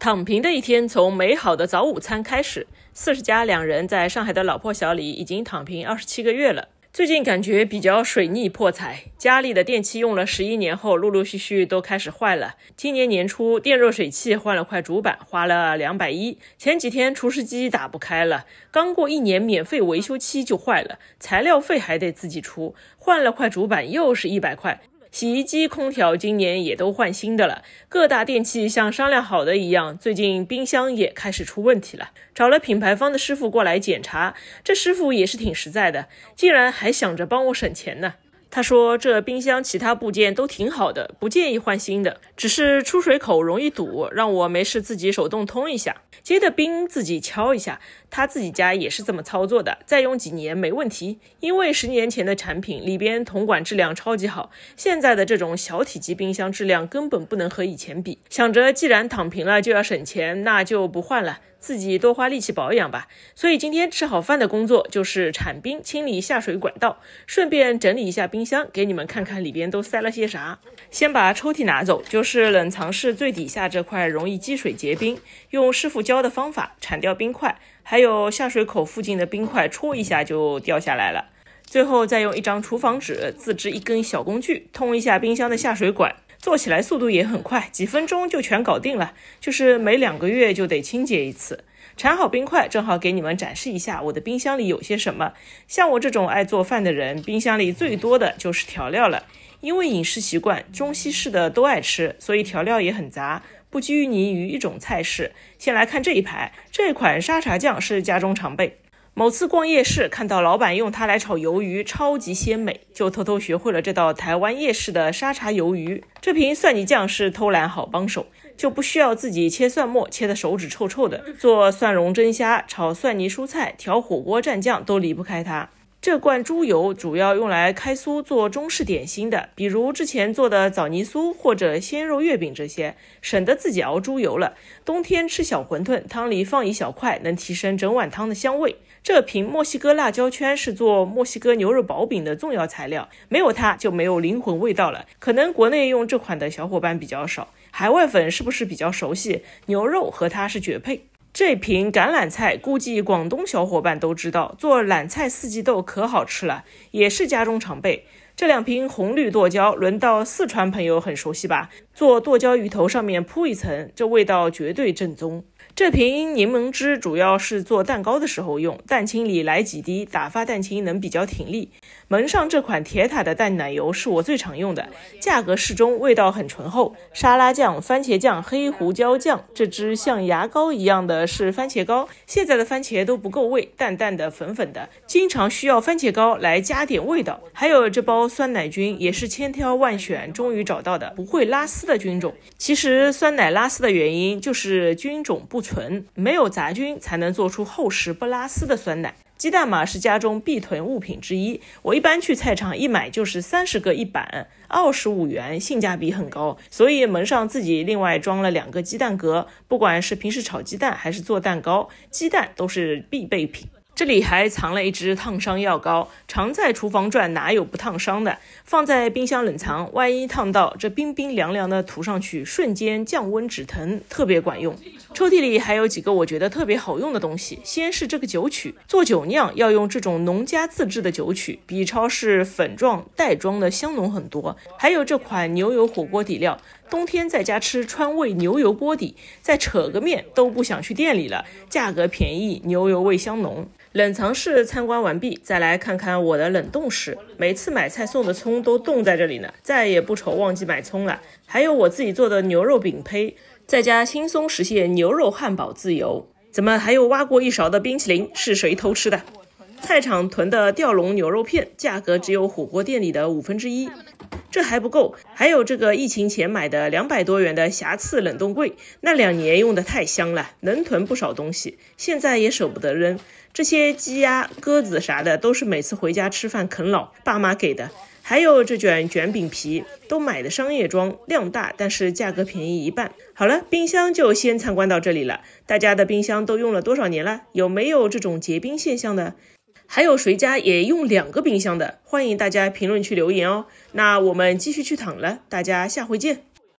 躺平的一天，从美好的早午餐开始。四十加两人在上海的老破小里已经躺平二十七个月了，最近感觉比较水逆破财。家里的电器用了十一年后，陆陆续续都开始坏了。今年年初电热水器换了块主板，花了两百一。前几天除湿机打不开了，刚过一年免费维修期就坏了，材料费还得自己出，换了块主板又是一百块。洗衣机、空调今年也都换新的了，各大电器像商量好的一样，最近冰箱也开始出问题了，找了品牌方的师傅过来检查，这师傅也是挺实在的，竟然还想着帮我省钱呢。他说：“这冰箱其他部件都挺好的，不建议换新的，只是出水口容易堵，让我没事自己手动通一下，结的冰自己敲一下。他自己家也是这么操作的，再用几年没问题。因为十年前的产品里边铜管质量超级好，现在的这种小体积冰箱质量根本不能和以前比。想着既然躺平了就要省钱，那就不换了。”自己多花力气保养吧。所以今天吃好饭的工作就是铲冰、清理下水管道，顺便整理一下冰箱，给你们看看里边都塞了些啥。先把抽屉拿走，就是冷藏室最底下这块容易积水结冰，用师傅教的方法铲掉冰块，还有下水口附近的冰块戳一下就掉下来了。最后再用一张厨房纸自制一根小工具，通一下冰箱的下水管。做起来速度也很快，几分钟就全搞定了。就是每两个月就得清洁一次。铲好冰块，正好给你们展示一下我的冰箱里有些什么。像我这种爱做饭的人，冰箱里最多的就是调料了。因为饮食习惯，中西式的都爱吃，所以调料也很杂，不拘泥于一种菜式。先来看这一排，这款沙茶酱是家中常备。某次逛夜市，看到老板用它来炒鱿鱼，超级鲜美，就偷偷学会了这道台湾夜市的沙茶鱿鱼。这瓶蒜泥酱是偷懒好帮手，就不需要自己切蒜末，切得手指臭臭的。做蒜蓉蒸虾、炒蒜泥蔬菜、调火锅蘸酱都离不开它。这罐猪油主要用来开酥做中式点心的，比如之前做的枣泥酥或者鲜肉月饼这些，省得自己熬猪油了。冬天吃小馄饨，汤里放一小块，能提升整碗汤的香味。这瓶墨西哥辣椒圈是做墨西哥牛肉薄饼的重要材料，没有它就没有灵魂味道了。可能国内用这款的小伙伴比较少，海外粉是不是比较熟悉？牛肉和它是绝配。这瓶橄榄菜估计广东小伙伴都知道，做榄菜四季豆可好吃了，也是家中常备。这两瓶红绿剁椒轮到四川朋友很熟悉吧？做剁椒鱼头上面铺一层，这味道绝对正宗。这瓶柠檬汁主要是做蛋糕的时候用，蛋清里来几滴，打发蛋清能比较挺立。门上这款铁塔的淡奶油是我最常用的，价格适中，味道很醇厚。沙拉酱、番茄酱、黑胡椒酱，这支像牙膏一样的是番茄膏。现在的番茄都不够味，淡淡的粉粉的，经常需要番茄膏来加点味道。还有这包酸奶菌也是千挑万选，终于找到的，不会拉丝的菌种。其实酸奶拉丝的原因就是菌种不。囤没有杂菌才能做出厚实不拉丝的酸奶。鸡蛋嘛是家中必囤物品之一，我一般去菜场一买就是三十个一板，二十五元，性价比很高。所以门上自己另外装了两个鸡蛋格，不管是平时炒鸡蛋还是做蛋糕，鸡蛋都是必备品。这里还藏了一支烫伤药膏，常在厨房转，哪有不烫伤的？放在冰箱冷藏，万一烫到，这冰冰凉凉的涂上去，瞬间降温止疼，特别管用。抽屉里还有几个我觉得特别好用的东西，先是这个酒曲，做酒酿要用这种农家自制的酒曲，比超市粉状袋装的香浓很多。还有这款牛油火锅底料。冬天在家吃川味牛油锅底，再扯个面都不想去店里了。价格便宜，牛油味香浓。冷藏室参观完毕，再来看看我的冷冻室。每次买菜送的葱都冻在这里呢，再也不愁忘记买葱了。还有我自己做的牛肉饼胚，在家轻松实现牛肉汉堡自由。怎么还有挖过一勺的冰淇淋？是谁偷吃的？菜场囤的吊龙牛肉片，价格只有火锅店里的五分之一。这还不够，还有这个疫情前买的两百多元的瑕疵冷冻柜，那两年用的太香了，能囤不少东西，现在也舍不得扔。这些鸡鸭鸽子啥的，都是每次回家吃饭啃老爸妈给的。还有这卷卷饼皮，都买的商业装，量大，但是价格便宜一半。好了，冰箱就先参观到这里了。大家的冰箱都用了多少年了？有没有这种结冰现象的？还有谁家也用两个冰箱的？欢迎大家评论区留言哦。那我们继续去躺了，大家下回见。